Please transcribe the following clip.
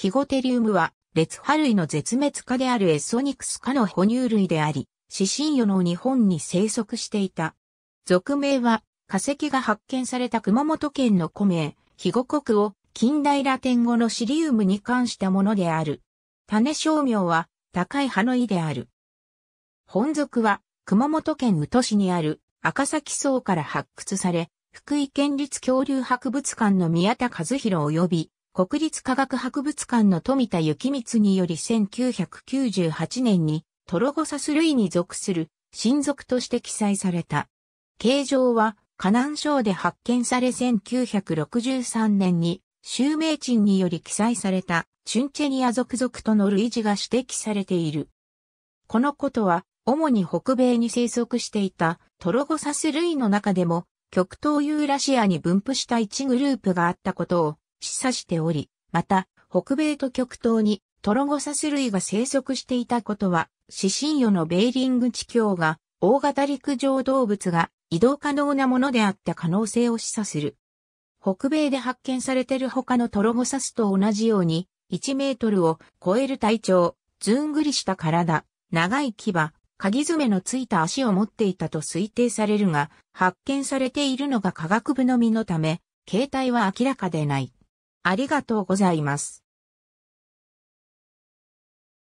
ヒゴテリウムは、列波類の絶滅化であるエソニクス科の哺乳類であり、死神魚の日本に生息していた。俗名は、化石が発見された熊本県の古名、ヒゴ国を近代ラテン語のシリウムに関したものである。種商名は高い葉の意である。本属は熊本県宇都市にある赤崎荘から発掘され、福井県立恐竜博物館の宮田和弘及び国立科学博物館の富田幸光により1998年にトロゴサス類に属する親族として記載された。形状は河南省で発見され1963年に襲名鎮により記載されたチュンチェニア族属との類似が指摘されている。このことは主に北米に生息していたトロゴサス類の中でも極東ユーラシアに分布した一グループがあったことを示唆しており、また、北米と極東にトロゴサス類が生息していたことは、死神魚のベーリング地境が、大型陸上動物が移動可能なものであった可能性を示唆する。北米で発見されている他のトロゴサスと同じように、1メートルを超える体長、ずんぐりした体、長い牙、鍵爪のついた足を持っていたと推定されるが、発見されているのが科学部のみのため、形態は明らかでない。ありがとうございます。